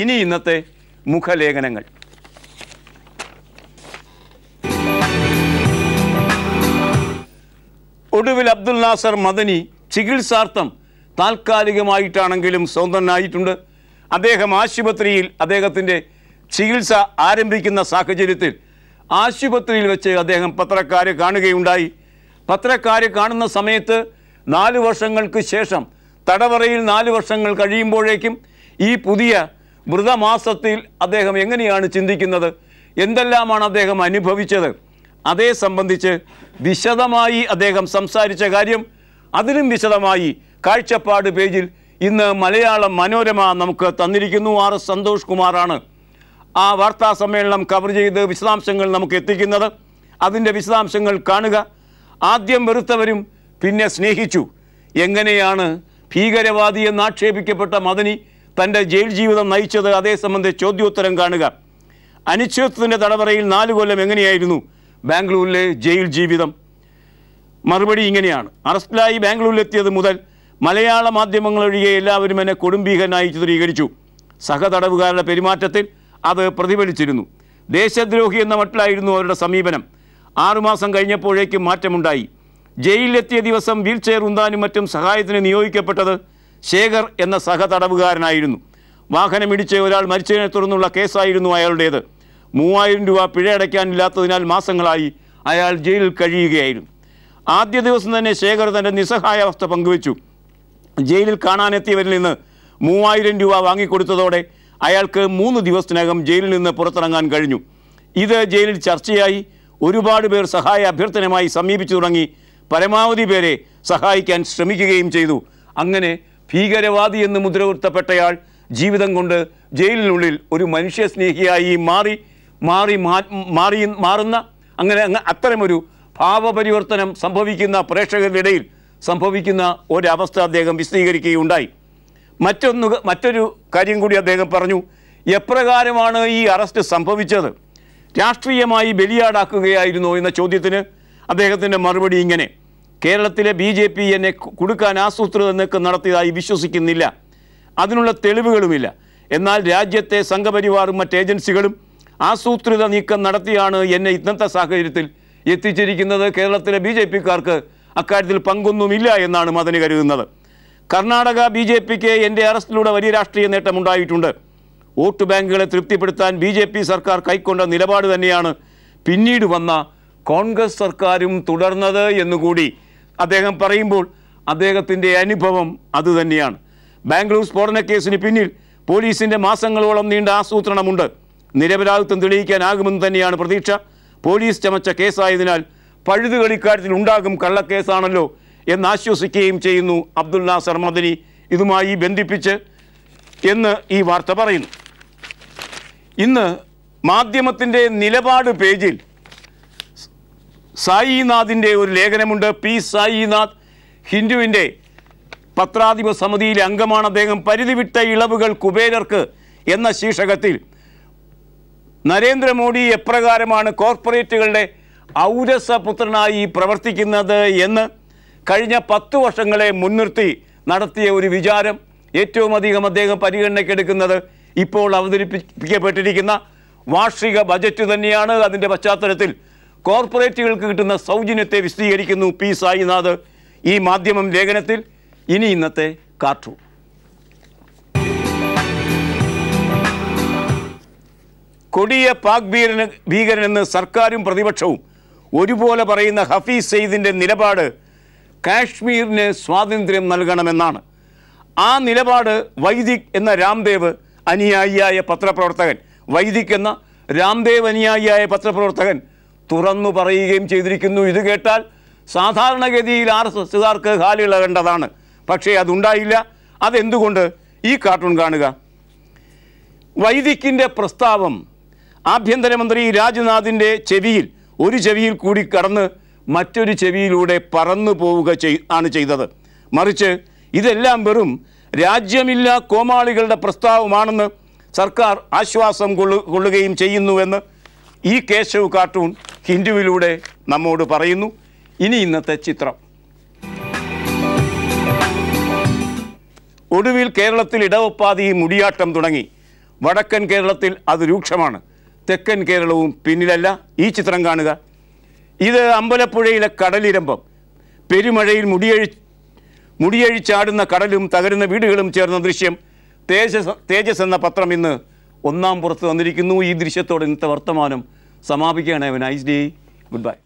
ഇനി ഇന്നത്തെ മുഖലേഖനങ്ങൾ ഒടുവിൽ അബ്ദുൽ നാസർ മദനി ചികിത്സാർത്ഥം താൽക്കാലികമായിട്ടാണെങ്കിലും സ്വന്തനായിട്ടുണ്ട് അദ്ദേഹം ആശുപത്രിയിൽ അദ്ദേഹത്തിൻ്റെ ചികിത്സ ആരംഭിക്കുന്ന സാഹചര്യത്തിൽ ആശുപത്രിയിൽ വെച്ച് അദ്ദേഹം പത്രക്കാരെ കാണുകയുണ്ടായി പത്രക്കാരെ കാണുന്ന സമയത്ത് നാല് വർഷങ്ങൾക്ക് ശേഷം തടവറയിൽ നാല് വർഷങ്ങൾ കഴിയുമ്പോഴേക്കും ഈ പുതിയ മൃതമാസത്തിൽ അദ്ദേഹം എങ്ങനെയാണ് ചിന്തിക്കുന്നത് എന്തെല്ലാമാണ് അദ്ദേഹം അനുഭവിച്ചത് അതേ സംബന്ധിച്ച് വിശദമായി അദ്ദേഹം സംസാരിച്ച കാര്യം അതിലും വിശദമായി കാഴ്ചപ്പാട് പേജിൽ ഇന്ന് മലയാളം മനോരമ നമുക്ക് തന്നിരിക്കുന്നു ആർ എസ് സന്തോഷ് കുമാറാണ് ആ വാർത്താ സമ്മേളനം കവർ ചെയ്ത് വിശദാംശങ്ങൾ നമുക്ക് എത്തിക്കുന്നത് അതിൻ്റെ വിശദാംശങ്ങൾ കാണുക ആദ്യം വെറുത്തവരും പിന്നെ സ്നേഹിച്ചു എങ്ങനെയാണ് ഭീകരവാദി എന്നാക്ഷേപിക്കപ്പെട്ട മദനി തൻ്റെ ജയിൽ ജീവിതം നയിച്ചത് അതേ സംബന്ധിച്ച് ചോദ്യോത്തരം കാണുക അനിശ്ചിതത്വത്തിൻ്റെ തടവറയിൽ നാല് കൊല്ലം എങ്ങനെയായിരുന്നു ബാംഗ്ലൂരിലെ ജയിൽ ജീവിതം മറുപടി ഇങ്ങനെയാണ് അറസ്റ്റിലായി ബാംഗ്ലൂരിലെത്തിയത് മുതൽ മലയാള മാധ്യമങ്ങൾ ഒഴികെ എല്ലാവരും എന്നെ കൊടുമ്പീഹനായി ചിത്രീകരിച്ചു സഹതടവുകാരുടെ പെരുമാറ്റത്തിൽ അത് പ്രതിഫലിച്ചിരുന്നു ദേശദ്രോഹി എന്ന മട്ടിലായിരുന്നു അവരുടെ സമീപനം ആറുമാസം കഴിഞ്ഞപ്പോഴേക്കും മാറ്റമുണ്ടായി ജയിലിലെത്തിയ ദിവസം ചെയർ ഉന്താനും മറ്റും സഹായത്തിന് നിയോഗിക്കപ്പെട്ടത് ശേഖർ എന്ന സഹതടവുകാരനായിരുന്നു വാഹനമിടിച്ച് ഒരാൾ മരിച്ചതിനെ തുടർന്നുള്ള കേസായിരുന്നു അയാളുടേത് മൂവായിരം രൂപ പിഴയടയ്ക്കാനില്ലാത്തതിനാൽ മാസങ്ങളായി അയാൾ ജയിലിൽ കഴിയുകയായിരുന്നു ആദ്യ ദിവസം തന്നെ ശേഖർ തൻ്റെ നിസ്സഹായാവസ്ഥ പങ്കുവച്ചു ജയിലിൽ കാണാനെത്തിയവരിൽ നിന്ന് മൂവായിരം രൂപ വാങ്ങിക്കൊടുത്തതോടെ അയാൾക്ക് മൂന്ന് ദിവസത്തിനകം ജയിലിൽ നിന്ന് പുറത്തിറങ്ങാൻ കഴിഞ്ഞു ഇത് ജയിലിൽ ചർച്ചയായി ഒരുപാട് പേർ സഹായ അഭ്യർത്ഥനമായി സമീപിച്ചു തുടങ്ങി പരമാവധി പേരെ സഹായിക്കാൻ ശ്രമിക്കുകയും ചെയ്തു അങ്ങനെ ഭീകരവാദി എന്ന് മുദ്രകുത്തപ്പെട്ടയാൾ ജീവിതം കൊണ്ട് ജയിലിനുള്ളിൽ ഒരു മനുഷ്യസ്നേഹിയായി മാറി മാറി മാറി മാറുന്ന അങ്ങനെ അത്തരമൊരു ഭാവപരിവർത്തനം സംഭവിക്കുന്ന പ്രേക്ഷകരുടെ ഇടയിൽ സംഭവിക്കുന്ന ഒരവസ്ഥ അദ്ദേഹം വിശദീകരിക്കുകയുണ്ടായി മറ്റൊന്ന് മറ്റൊരു കാര്യം കൂടി അദ്ദേഹം പറഞ്ഞു എപ്രകാരമാണ് ഈ അറസ്റ്റ് സംഭവിച്ചത് രാഷ്ട്രീയമായി ബലിയാടാക്കുകയായിരുന്നോ എന്ന ചോദ്യത്തിന് അദ്ദേഹത്തിൻ്റെ മറുപടി ഇങ്ങനെ കേരളത്തിലെ ബി ജെ പി എന്നെ കൊടുക്കാൻ ആസൂത്രിത നീക്കം നടത്തിയതായി വിശ്വസിക്കുന്നില്ല അതിനുള്ള തെളിവുകളുമില്ല എന്നാൽ രാജ്യത്തെ സംഘപരിവാറും മറ്റ് ഏജൻസികളും ആസൂത്രിത നീക്കം നടത്തിയാണ് എന്നെ ഇന്നത്തെ സാഹചര്യത്തിൽ എത്തിച്ചിരിക്കുന്നത് കേരളത്തിലെ ബി ജെ പിക്കാർക്ക് അക്കാര്യത്തിൽ പങ്കൊന്നുമില്ല എന്നാണ് മദന് കരുതുന്നത് കർണാടക ബി ജെ പിക്ക് എൻ്റെ അറസ്റ്റിലൂടെ വലിയ രാഷ്ട്രീയ നേട്ടമുണ്ടായിട്ടുണ്ട് വോട്ട് ബാങ്കുകളെ തൃപ്തിപ്പെടുത്താൻ ബി ജെ പി സർക്കാർ കൈക്കൊണ്ട നിലപാട് തന്നെയാണ് പിന്നീട് വന്ന കോൺഗ്രസ് സർക്കാരും തുടർന്നത് എന്നുകൂടി അദ്ദേഹം പറയുമ്പോൾ അദ്ദേഹത്തിൻ്റെ അനുഭവം അതുതന്നെയാണ് ബാംഗ്ലൂർ സ്ഫോടന കേസിന് പിന്നിൽ പോലീസിൻ്റെ മാസങ്ങളോളം നീണ്ട ആസൂത്രണമുണ്ട് നിരപരാധിത്വം തെളിയിക്കാനാകുമെന്ന് തന്നെയാണ് പ്രതീക്ഷ പോലീസ് ചമച്ച കേസായതിനാൽ പഴുതുകളി ഇക്കാര്യത്തിൽ ഉണ്ടാകും കള്ളക്കേസാണല്ലോ എന്ന് ചെയ്യുന്നു അബ്ദുൽ നാസർ മദനി ഇതുമായി ബന്ധിപ്പിച്ച് എന്ന് ഈ വാർത്ത പറയുന്നു ഇന്ന് മാധ്യമത്തിൻ്റെ നിലപാട് പേജിൽ സായിനാഥിൻ്റെ ഒരു ലേഖനമുണ്ട് പി സായിനാഥ് ഹിന്ദുവിൻ്റെ പത്രാധിപ സമിതിയിലെ അംഗമാണ് അദ്ദേഹം പരിധിവിട്ട ഇളവുകൾ കുബേരർക്ക് എന്ന ശീർഷകത്തിൽ നരേന്ദ്രമോദി എപ്രകാരമാണ് കോർപ്പറേറ്റുകളുടെ ഔരസപുത്രനായി പ്രവർത്തിക്കുന്നത് എന്ന് കഴിഞ്ഞ പത്തു വർഷങ്ങളെ മുൻനിർത്തി നടത്തിയ ഒരു വിചാരം ഏറ്റവും അധികം അദ്ദേഹം പരിഗണനയ്ക്കെടുക്കുന്നത് ഇപ്പോൾ അവതരിപ്പിക്കപ്പെട്ടിരിക്കുന്ന വാർഷിക ബജറ്റ് തന്നെയാണ് അതിൻ്റെ പശ്ചാത്തലത്തിൽ കോർപ്പറേറ്റുകൾക്ക് കിട്ടുന്ന സൗജന്യത്തെ വിശദീകരിക്കുന്നു പി സായിനാഥ് ഈ മാധ്യമം ലേഖനത്തിൽ ഇനി ഇന്നത്തെ കാർട്ടൂൺ കൊടിയ പാക് ഭീരന് ഭീകരനെന്ന് സർക്കാരും പ്രതിപക്ഷവും ഒരുപോലെ പറയുന്ന ഹഫീസ് സെയ്ദിൻ്റെ നിലപാട് കാശ്മീരിന് സ്വാതന്ത്ര്യം നൽകണമെന്നാണ് ആ നിലപാട് വൈദിക് എന്ന രാംദേവ് അനുയായിയായ പത്രപ്രവർത്തകൻ വൈദിക് എന്ന രാംദേവ് അനുയായിയായ പത്രപ്രവർത്തകൻ തുറന്നു പറയുകയും ചെയ്തിരിക്കുന്നു ഇത് കേട്ടാൽ സാധാരണഗതിയിൽ ആർ എസ് എസ്സുകാർക്ക് കാലിളകേണ്ടതാണ് പക്ഷേ അതുണ്ടായില്ല അതെന്തുകൊണ്ട് ഈ കാർട്ടൂൺ കാണുക വൈദിക്കിൻ്റെ പ്രസ്താവം ആഭ്യന്തരമന്ത്രി രാജ്നാഥിൻ്റെ ചെവിയിൽ ഒരു ചെവിയിൽ കൂടി കടന്ന് മറ്റൊരു ചെവിയിലൂടെ പറന്നു പോവുക ആണ് ചെയ്തത് മറിച്ച് ഇതെല്ലാം വെറും രാജ്യമില്ല കോമാളികളുടെ പ്രസ്താവമാണെന്ന് സർക്കാർ ആശ്വാസം കൊള്ളുകയും ചെയ്യുന്നുവെന്ന് ഈ കേശവ് കാർട്ടൂൺ ഹിന്ദുവിലൂടെ നമ്മോട് പറയുന്നു ഇനി ഇന്നത്തെ ചിത്രം ഒടുവിൽ കേരളത്തിൽ ഇടവപ്പാതി മുടിയാട്ടം തുടങ്ങി വടക്കൻ കേരളത്തിൽ അത് രൂക്ഷമാണ് തെക്കൻ കേരളവും പിന്നിലല്ല ഈ ചിത്രം കാണുക ഇത് അമ്പലപ്പുഴയിലെ കടലിരമ്പം പെരുമഴയിൽ മുടിയഴി മുടിയഴിച്ചാടുന്ന കടലും തകരുന്ന വീടുകളും ചേർന്ന ദൃശ്യം തേജസ് തേജസ് എന്ന പത്രം ഇന്ന് ഒന്നാം പുറത്ത് വന്നിരിക്കുന്നു ഈ ദൃശ്യത്തോടെ ഇന്നത്തെ വർത്തമാനം സമാപിക്കുകയാണ് ഐ ഡേ ഗുഡ് ബൈ